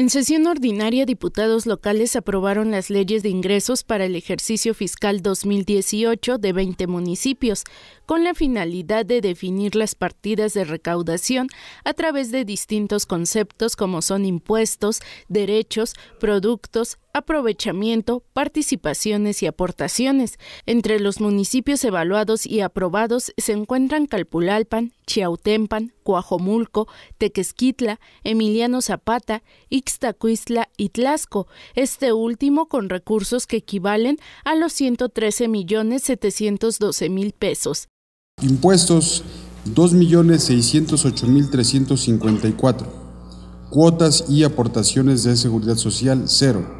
En sesión ordinaria, diputados locales aprobaron las leyes de ingresos para el ejercicio fiscal 2018 de 20 municipios, con la finalidad de definir las partidas de recaudación a través de distintos conceptos como son impuestos, derechos, productos, aprovechamiento, participaciones y aportaciones. Entre los municipios evaluados y aprobados se encuentran Calpulalpan, Chiautempan, Coajomulco, Tequesquitla, Emiliano Zapata, Ixtacuistla y Tlasco, este último con recursos que equivalen a los 113 millones pesos. Impuestos $2.608.354, Cuotas y aportaciones de seguridad social cero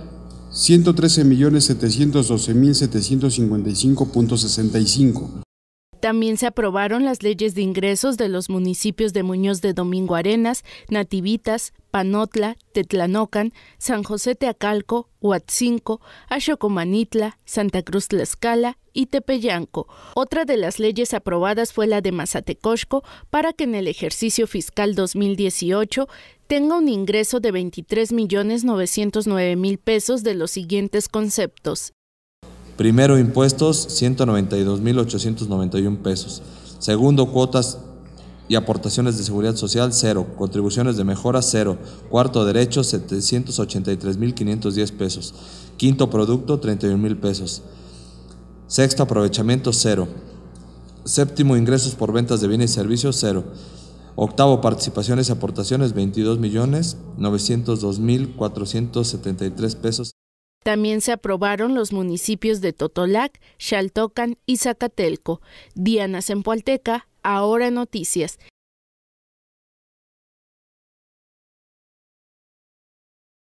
ciento trece millones setecientos doce mil setecientos cincuenta y cinco puntos sesenta y cinco también se aprobaron las leyes de ingresos de los municipios de Muñoz de Domingo Arenas, Nativitas, Panotla, Tetlanocan, San José Teacalco, Huatzinco, Axocomanitla, Santa Cruz Tlaxcala y Tepeyanco. Otra de las leyes aprobadas fue la de Mazatecosco para que en el ejercicio fiscal 2018 tenga un ingreso de 23.909.000 pesos de los siguientes conceptos. Primero, impuestos, 192.891 pesos. Segundo, cuotas y aportaciones de seguridad social, cero. Contribuciones de mejora, cero. Cuarto, derecho, 783.510 pesos. Quinto, producto, 31.000 pesos. Sexto, aprovechamiento, cero. Séptimo, ingresos por ventas de bienes y servicios, cero. Octavo, participaciones y aportaciones, 22.902.473 pesos. También se aprobaron los municipios de Totolac, Xaltocan y Zacatelco. Diana Sempoalteca, Ahora Noticias.